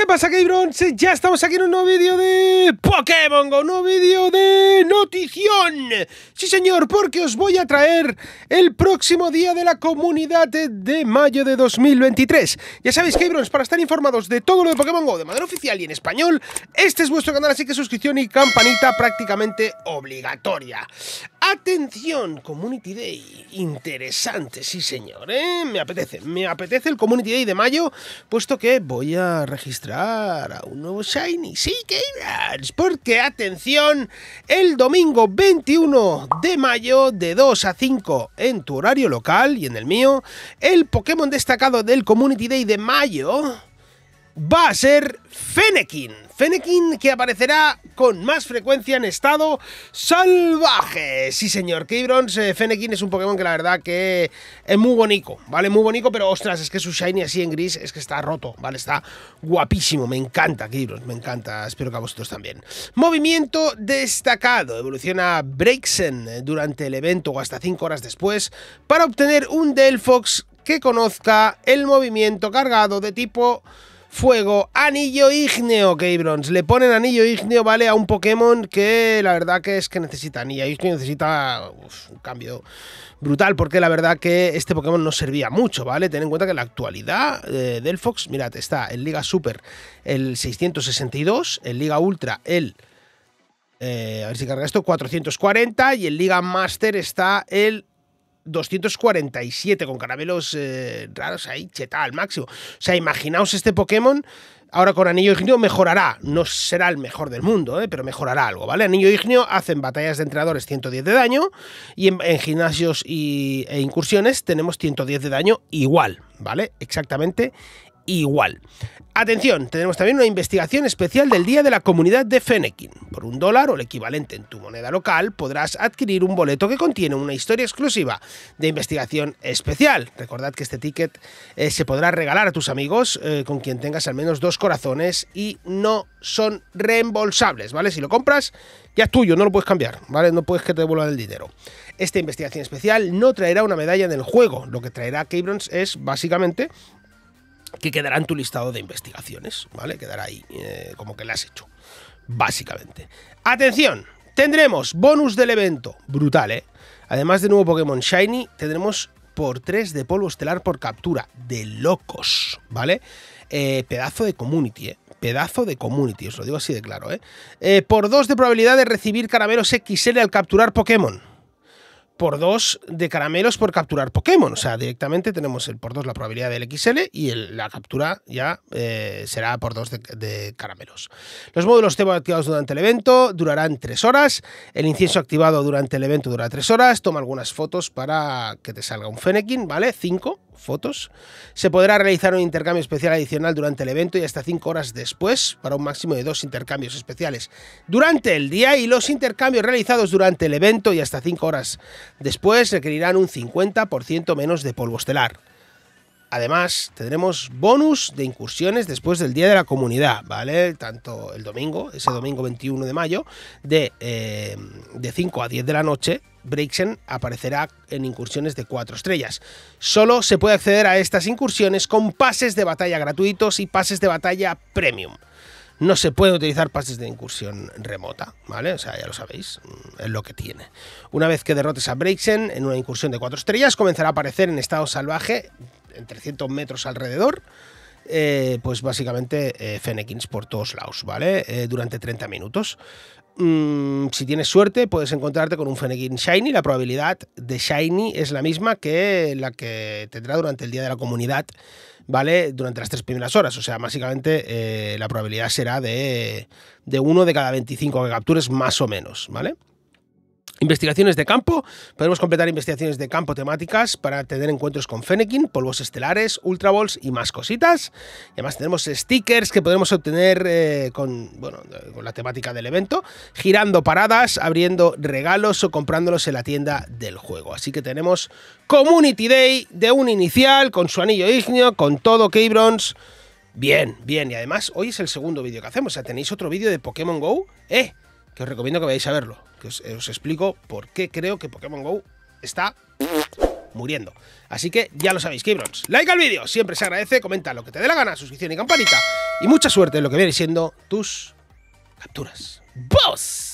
¿Qué pasa, Gabrons? Ya estamos aquí en un nuevo vídeo de Pokémon Go, un nuevo vídeo de notición. Sí, señor, porque os voy a traer el próximo día de la comunidad de, mayo de 2023. Ya sabéis, Cabrons, para estar informados de todo lo de Pokémon Go de manera oficial y en español, este es vuestro canal, así que suscripción y campanita prácticamente obligatoria. Atención, Community Day. Interesante, sí señor, ¿eh? Me apetece, me apetece el Community Day de mayo, puesto que voy a registrar a un nuevo Shiny. Sí, porque atención, el domingo 21 de mayo, de 2 a 5 en tu horario local y en el mío, el Pokémon destacado del Community Day de mayo va a ser Fennekin. Fennekin, que aparecerá con más frecuencia en estado salvaje. Sí, señor. Keybrons, eh, Fennekin es un Pokémon que la verdad que es muy bonito, ¿vale? Muy bonito, pero ostras, es que su Shiny así en gris es que está roto, ¿vale? Está guapísimo. Me encanta Keybrons, me encanta. Espero que a vosotros también. Movimiento destacado. Evoluciona Breaksen durante el evento o hasta 5 horas después para obtener un Delphox que conozca el movimiento cargado de tipo Fuego, Anillo Igneo, Keybrons. Le ponen Anillo Igneo, ¿vale? A un Pokémon que la verdad que es que necesita Anillo Igneo, necesita un cambio brutal, porque la verdad que este Pokémon no servía mucho, ¿vale? Ten en cuenta que la actualidad eh, del Fox, mirad, está en Liga Super el 662, en Liga Ultra el... Eh, a ver si carga esto, 440 y en Liga Master está el 247 con caramelos eh, raros ahí, cheta al máximo. O sea, imaginaos este Pokémon. Ahora con Anillo Ignio mejorará, no será el mejor del mundo, eh, pero mejorará algo, ¿vale? Anillo Ignio hacen batallas de entrenadores 110 de daño y en, gimnasios e incursiones tenemos 110 de daño igual, ¿vale? Exactamente igual. Atención, tenemos también una investigación especial del Día de la Comunidad de Fennekin. Por un dólar o el equivalente en tu moneda local podrás adquirir un boleto que contiene una historia exclusiva de investigación especial. Recordad que este ticket eh, se podrá regalar a tus amigos eh, con quien tengas al menos dos corazones y no son reembolsables, ¿vale? Si lo compras, ya es tuyo, no lo puedes cambiar, ¿vale? No puedes que te devuelvan el dinero. Esta investigación especial no traerá una medalla en el juego, lo que traerá Cabrons es básicamente que quedará en tu listado de investigaciones, ¿vale? Quedará ahí, eh, como que la has hecho, básicamente. Atención, tendremos bonus del evento, brutal, ¿eh? Además de nuevo Pokémon Shiny, tendremos por 3 de polvo estelar por captura, de locos, ¿vale? Eh, pedazo de community, ¿eh? Pedazo de community, os lo digo así de claro, ¿eh? eh por 2 de probabilidad de recibir caramelos XL al capturar Pokémon por 2 de caramelos por capturar Pokémon. O sea, directamente tenemos el por 2 la probabilidad del XL y la captura ya eh, será por 2 de, caramelos. Los módulos tengo activados durante el evento durarán 3 horas. El incienso activado durante el evento dura 3 horas. Toma algunas fotos para que te salga un Fennekin, ¿vale? 5 fotos. Se podrá realizar un intercambio especial adicional durante el evento y hasta 5 horas después, para un máximo de dos intercambios especiales durante el día y los intercambios realizados durante el evento y hasta 5 horas después requerirán un 50% menos de polvo estelar. Además, tendremos bonus de incursiones después del Día de la Comunidad, ¿vale? Tanto el domingo, ese domingo 21 de mayo, de, 5 eh, a 10 de la noche, Brixen aparecerá en incursiones de 4 estrellas. Solo se puede acceder a estas incursiones con pases de batalla gratuitos y pases de batalla premium. No se puede utilizar pases de incursión remota, ¿vale? O sea, ya lo sabéis, mm, es lo que tiene. Una vez que derrotes a Brixen en una incursión de 4 estrellas, comenzará a aparecer en estado salvaje en 300 metros alrededor. Eh, pues básicamente eh, por todos lados, ¿vale? Eh, durante 30 minutos. Mm, si tienes suerte, puedes encontrarte con un Fennekin Shiny. La probabilidad de Shiny es la misma que la que tendrá durante el Día de la Comunidad, ¿vale? Durante las tres primeras horas. O sea, básicamente eh, la probabilidad será de, de uno de cada 25 que captures, más o menos, ¿vale? Investigaciones de campo. Podemos completar investigaciones de campo temáticas para tener encuentros con Fennekin, polvos estelares, Balls y más cositas. Y además tenemos stickers que podemos obtener eh, con, con la temática del evento, girando paradas, abriendo regalos o comprándolos en la tienda del juego. Así que tenemos Community Day de un inicial, con su anillo ignio, con todo Keybrons. Bien, bien. Y además hoy es el segundo vídeo que hacemos. O sea, tenéis otro vídeo de Pokémon GO. ¡Eh! que os recomiendo que vayáis a verlo, que eh, os, explico por qué creo que Pokémon GO está muriendo. Así que ya lo sabéis, Keybrons. Like al vídeo, siempre se agradece, comenta lo que te dé la gana, suscripción y campanita. Y mucha suerte en lo que viene siendo tus capturas. boss.